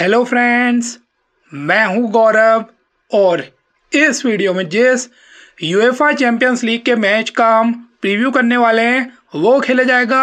hello friends मैं हूं गौरव और इस वीडियो में जिस यूएफा चैंपियंस लीग के मैच का हम प्रीव्यू करने वाले हैं वो खेला जाएगा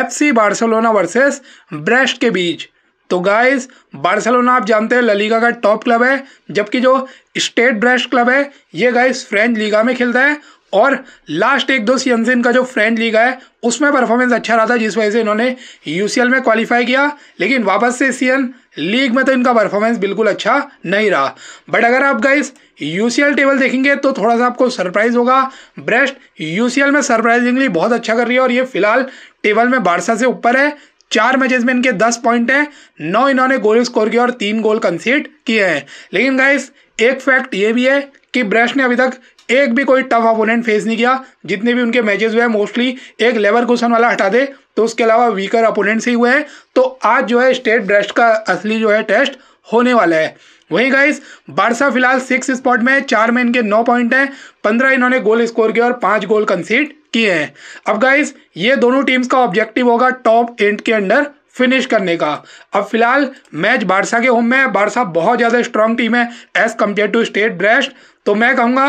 एफसी बार्सिलोना वर्सेस ब्रेस्ट के बीच तो गाइस बार्सिलोना आप जानते हैं ललीगा का टॉप क्लब है जबकि जो स्टेट ब्रेस्ट क्लब है ये गाइस फ्रेंच लीगा में खेलता है और लास्ट एक दो सीजन इनका जो फ्रेंड लीग है उसमें परफॉर्मेंस अच्छा रहा था जिस वजह से इन्होंने यूसीएल में क्वालिफाई किया लेकिन वापस से सीएन लीग में तो इनका परफॉर्मेंस बिल्कुल अच्छा नहीं रहा बट अगर आप गाइस यूसीएल टेबल देखेंगे तो थोड़ा सा आपको सरप्राइज होगा ब्रेस्ट यूसीएल में सरप्राइजिंगली बहुत अच्छा कर रही है और ये फिलहाल टेबल में बारसा से ऊपर है चार मैचेस में इनके दस पॉइंट हैं नौ इन्होंने गोल स्कोर किया और तीन गोल कंसीड किए हैं लेकिन गाइस एक फैक्ट ये भी है कि ब्रेस्ट ने अभी तक एक भी कोई टफ अपोनेंट फेस नहीं किया जितने भी उनके मैचेस हुए हैं मोस्टली एक लेवर क्वेश्चन वाला हटा दे तो उसके अलावा वीकर अपोनेंट से ही हुए हैं तो आज जो है स्टेट ब्रेस्ट का असली जो है टेस्ट होने वाला है वहीं गाइस बारसा फिलहाल सिक्स स्पॉट में चार में इनके नौ पॉइंट हैं पंद्रह इन्होंने गोल स्कोर किया और पांच गोल कंसीड किए हैं अब गाइस ये दोनों टीम्स का ऑब्जेक्टिव होगा टॉप एंड के अंडर फिनिश करने का अब फिलहाल मैच बारसा के होम में है बारसा बहुत ज़्यादा स्ट्रांग टीम है as compare to Stade Brest तो मैं कहूँगा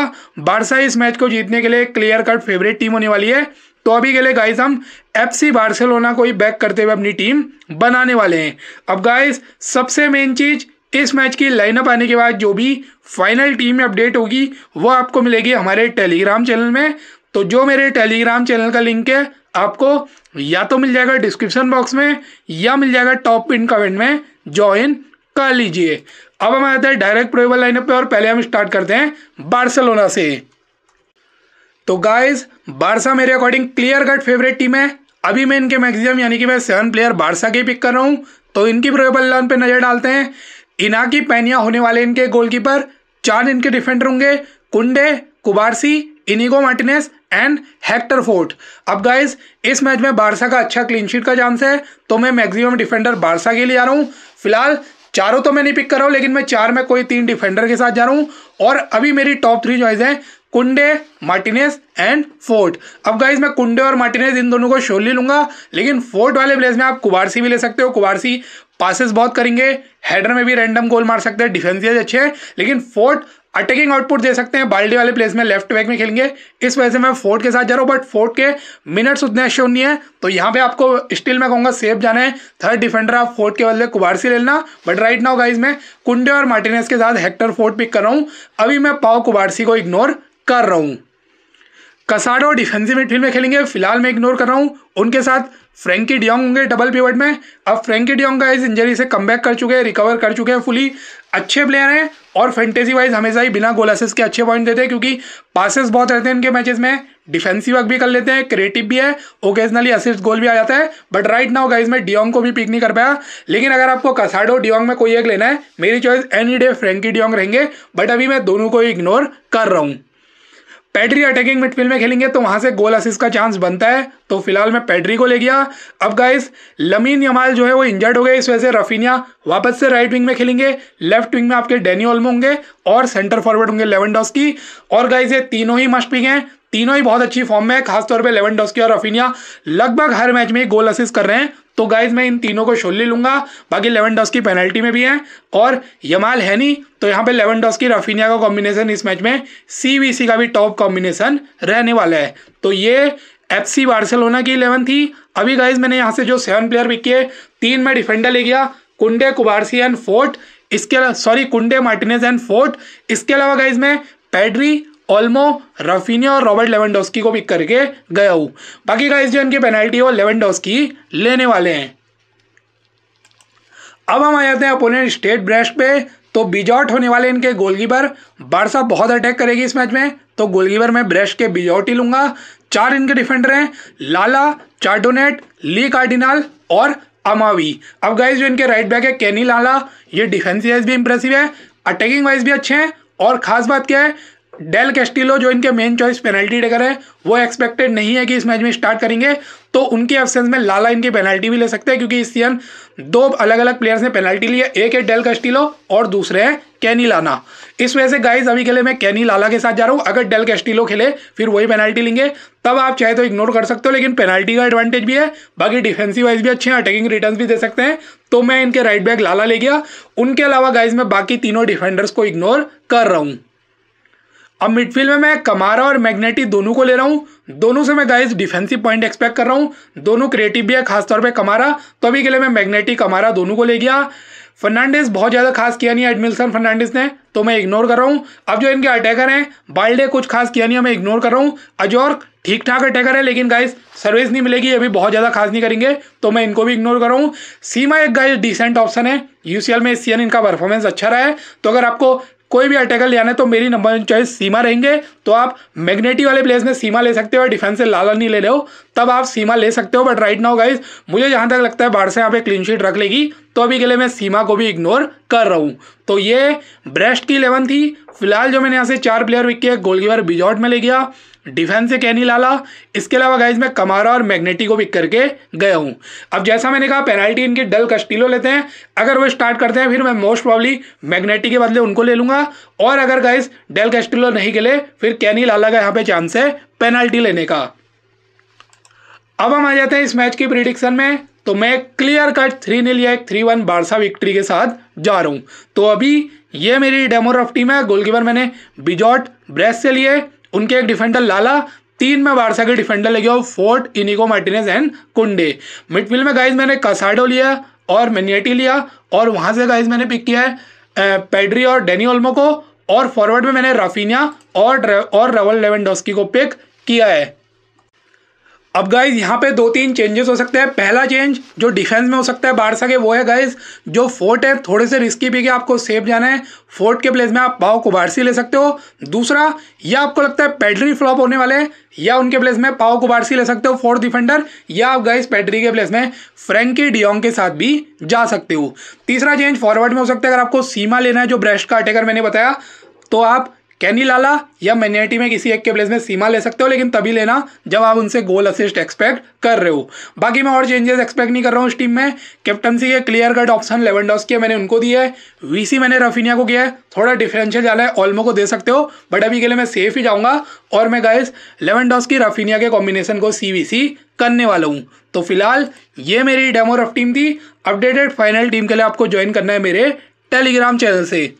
बारसा इस मैच को जीतने के लिए क्लियर कट फेवरेट टीम होने वाली है तो अभी के लिए गाइस हम एफसी बार्सिलोना को ही बैक करते हुए अपनी टीम बनाने वाले हैं अब गाइस सबसे मेन चीज़ इस मैच की लाइनअप आने के बाद जो भी फाइनल टीम में अपडेट होगी वो आपको मिलेगी हमारे टेलीग्राम चैनल में तो जो मेरे टेलीग्राम चैनल का लिंक है आपको या तो मिल जाएगा डिस्क्रिप्शन बॉक्स में या मिल जाएगा टॉप इन कमेंट में ज्वाइन कर लीजिए अब हम आते हैं डायरेक्ट प्रोवेबल लाइनअप पे और पहले हम स्टार्ट करते हैं बार्सलोना से तो गाइज बारसा मेरे according clear cut favourite team है अभी मैं इनके मैक्सिमम यानी कि मैं सेवन प्लेयर बारसा के पिक कर रहा हूँ तो इनकी प्रोवेबल लाइन पर नज़र डालते हैं इना की पैनिया होने वाले इनके गोलकीपर चार इनके डिफेंडर होंगे Kounde Cubarsi Inigo Martinez and Hector Fort अब गाइज इस मैच में बारसा का अच्छा क्लीन शीट का चांस है तो मैं मैक्सिमम डिफेंडर बारसा के लिए जा रहा हूँ फिलहाल चारों तो मैं नहीं पिक कर रहा हूँ लेकिन मैं चार में कोई तीन डिफेंडर के साथ जा रहा हूँ और अभी मेरी टॉप थ्री चॉइस है कुंडे मार्टिनेस एंड फोर्ट अब गाइज मैं कुंडे और मार्टिनेस इन दोनों को ले लूंगा लेकिन फोर्ट वाले प्लेस में आप कुबारसी भी ले सकते हो कुबारसी पासिस बहुत करेंगे हेडर में भी रैंडम गोल मार सकते हैं डिफेंस अच्छे हैं लेकिन फोर्ट अटैकिंग आउटपुट दे सकते हैं बाल्डी वाले प्लेस में लेफ्ट बैक में खेलेंगे इस वजह से मैं फोर्ट के साथ जा रहा हूँ बट फोर्ट के मिनट्स उतने अच्छे नहीं है तो यहाँ पे आपको स्टिल मैं कहूँगा सेफ जाना है थर्ड डिफेंडर आप फोर्ट के बदले कुबारसी ले लेना बट राइट नाउ गाइज मैं कुंडे और मार्टिनेस के साथ हेक्टर फोर्ट पिक कर रहा हूँ अभी मैं पाओ कुबारसी को इग्नोर कर रहा हूँ कसाडो डिफेंसिव मिडफील्ड में खेलेंगे फिलहाल मैं इग्नोर कर रहा हूँ उनके साथ फ्रेंकी डियोंग होंगे डबल पीवर्ड में अब फ्रेंकी डियोंग का इस इंजरी से कम कर चुके हैं रिकवर कर चुके हैं फुली अच्छे प्लेयर हैं और फैंटेसी वाइज हमेशा ही बिना गोल के अच्छे पॉइंट देते हैं क्योंकि पासेस बहुत रहते हैं इनके मैचेस में डिफेंसिव वर्क भी कर लेते हैं क्रिएटिव भी है ओकेजनली असिस्ट गोल भी आ जाता है बट राइट नाउ गाइज में डियोंग को भी पिक नहीं कर पाया लेकिन अगर आपको कसाडो डियोंग में कोई एक लेना है मेरी choice any day Frenkie de Jong रहेंगे बट अभी मैं दोनों को इग्नोर कर रहा हूँ पैड्री अटैकिंग मिडफील्ड में खेलेंगे तो वहां से गोल असिस्ट का चांस बनता है तो फिलहाल मैं पैड्री को ले गया अब गाइस लमीन यमाल जो है वो इंजर्ड हो गए इस वजह से रफीनिया वापस से राइट विंग में खेलेंगे लेफ्ट विंग में आपके डेनी होंगे और सेंटर फॉरवर्ड होंगे लेवन की और गाइस ये तीनों ही मस्ट पिक हैं तीनों ही बहुत अच्छी फॉर्म में है खासतौर पे लेवनडोस्की और रफिनिया लगभग हर मैच में गोल असिस्ट कर रहे हैं तो गाइज मैं इन तीनों को शोल ले लूंगा बाकी लेवनडोस्की पेनल्टी में भी है और यमाल है नहीं तो यहाँ पे लेवनडोस्की रफिनिया का कॉम्बिनेशन इस मैच में सी का भी टॉप कॉम्बिनेशन रहने वाला है तो ये एफ सी बार्सिलोना की इलेवन थी अभी गाइज मैंने यहाँ से जो सेवन प्लेयर पिक किए तीन में डिफेंडर ले गया कुंडे कुबारसी एंड फोर्ट इसके sorry Kounde Martinez and Fort इसके अलावा गाइज में पेड्री ऑल्मो रफीनिया और रॉबर्ट लेवेंडोस्की को पिक करके गया हूँ बाकी गाइस जो इनकी पेनल्टी है वो लेवेंडोस्की लेने वाले हैं अब हम आ जाते हैं अपोनेंट स्टेट ब्रेस्ट पे तो बिजॉट होने वाले इनके गोलकीपर बारसा बहुत अटैक करेगी इस मैच में तो गोलकीपर में ब्रेस्ट के बिजॉट ही लूंगा चार इनके डिफेंडर हैं लाला चार्टोनेट ली कार्डिनाल और अमावी अब गाइज जो इनके राइट बैक है कैनी लाला ये डिफेंस वाइज भी इंप्रेसिव है अटैकिंग वाइज भी अच्छे हैं और खास बात क्या है डेल कैस्टिलो जो इनके मेन चॉइस पेनल्टी टेकर है वो एक्सपेक्टेड नहीं है कि इस मैच में स्टार्ट करेंगे तो उनके एब्सेंस में लाला इनकी पेनल्टी भी ले सकते हैं क्योंकि इस सीजन दो अलग अलग प्लेयर्स ने पेनल्टी लिया एक है डेल कैस्टिलो और दूसरे हैं कैनी लाना इस वजह से गाइज अभी के लिए मैं कैनी लाला के साथ जा रहा हूँ अगर डेल कैस्टिलो खेले फिर वही पेनल्टी लेंगे तब आप चाहे तो इग्नोर कर सकते हो लेकिन पेनल्टी का एडवांटेज भी है बाकी डिफेंसिव वाइज भी अच्छे हैं अटैकिंग रिटर्न भी दे सकते हैं तो मैं इनके राइट बैक लाला ले गया उनके अलावा गाइज मैं बाकी तीनों डिफेंडर्स को इग्नोर कर रहा हूँ अब मिडफील्ड में मैं कमारा और मैग्नेटी दोनों को ले रहा हूँ दोनों से मैं गाइस डिफेंसिव पॉइंट एक्सपेक्ट कर रहा हूँ दोनों क्रिएटिव भी है खासतौर पे कमारा तो अभी के लिए मैं मैग्नेटी कमारा दोनों को ले गया फर्नांडिस बहुत ज़्यादा खास किया नहीं है एडमिल्सन फर्नांडिस ने तो मैं इग्नोर कर रहा हूँ अब जो इनके अटैकर हैं बाल्डे कुछ खास किया नहीं है मैं इग्नोर कर रहा हूँ अजोर ठीक ठाक अटैकर है लेकिन गाइस सर्विस नहीं मिलेगी अभी बहुत ज़्यादा खास नहीं करेंगे तो मैं इनको भी इग्नोर कर रहा हूँ सीमा एक गाइस डिसेंट ऑप्शन है यूसीएल में इस इनका परफॉर्मेंस अच्छा रहा है तो अगर आपको कोई भी आर्टिकल यानी तो मेरी नंबर चॉइस सीमा रहेंगे तो आप मैग्नेटी वाले प्लेस में सीमा ले सकते हो डिफेंस से लाल नहीं ले रहे हो तब आप सीमा ले सकते हो बट राइट नाउ गाइज मुझे जहां तक लगता है बाढ़ से यहाँ पे क्लीन शीट रख लेगी तो अभी के लिए मैं सीमा को भी इग्नोर कर रहा हूँ तो ये ब्रेस्ट की इलेवन थी फिलहाल जो मैंने यहाँ से चार प्लेयर विक किया गोलकीपर बिजॉट में ले गया डिफेंस से कैनी लाला इसके अलावा गाइज मैं कमारा और मैग्नेटी को पिक करके गया हूँ अब जैसा मैंने कहा पेनाल्टी इनके डल कस्टिलो लेते हैं अगर वो स्टार्ट करते हैं फिर मैं मोस्ट प्रॉब्ली मैग्नेटी के बदले उनको ले लूँगा और अगर गाइज डेल कस्टीलो नहीं खेले फिर फिर कैनी लाला का यहाँ पे चांस है पेनल्टी लेने का अब हम आ जाते हैं इस मैच की प्रिडिक्शन में तो मैं क्लियर कट थ्री ने लिया एक थ्री वन बारसा विक्ट्री के साथ जा रहा हूँ तो अभी ये मेरी डेमो रफ टीम है गोलकीपर मैंने बिजॉट ब्रेस से लिए उनके एक डिफेंडर लाला तीन में बारसा के डिफेंडर लगे और Fort Inigo Martinez and Kounde midfield में गाइज मैंने कसाडो लिया और मेनियटी लिया और वहाँ से गाइज मैंने पिक किया है पेड्री और डेनी ओल्मो को और फॉरवर्ड में मैंने राफीनिया और और रवल लेवेंडोस्की को पिक किया है अब गाइज यहाँ पे दो तीन चेंजेस हो सकते हैं पहला चेंज जो डिफेंस में हो सकता है बारसा के वो है गाइज जो फोर्ट है थोड़े से रिस्की भी के आपको सेफ जाना है फोर्ट के प्लेस में आप पाओ कुबारसी ले सकते हो दूसरा या आपको लगता है पेडरी फ्लॉप होने वाले हैं या उनके प्लेस में पाओ कुबारसी ले सकते हो फोर्थ डिफेंडर या आप गाइज पेडरी के प्लेस में फ्रेंकी डियोंग के साथ भी जा सकते हो तीसरा चेंज फॉरवर्ड में हो सकता है अगर आपको सीमा लेना है जो ब्रेस्ट का अटेकर मैंने बताया तो आप कैनी लाला या मेनेटी में किसी एक के प्लेस में सीमा ले सकते हो लेकिन तभी लेना जब आप उनसे गोल असिस्ट एक्सपेक्ट कर रहे हो बाकी मैं और चेंजेस एक्सपेक्ट नहीं कर रहा हूँ इस टीम में कैप्टनसी के क्लियर कट ऑप्शन लेवनडॉस के मैंने उनको दिया है वीसी मैंने रफीनिया को किया है थोड़ा डिफरेंशियल जाना है ऑलमो को दे सकते हो बट अभी के लिए मैं सेफ ही जाऊँगा और मैं गाइस लेवनडॉस की रफीनिया के कॉम्बिनेशन को सी करने वाला हूँ तो फिलहाल ये मेरी डेमो रफ टीम थी अपडेटेड फाइनल टीम के लिए आपको ज्वाइन करना है मेरे टेलीग्राम चैनल से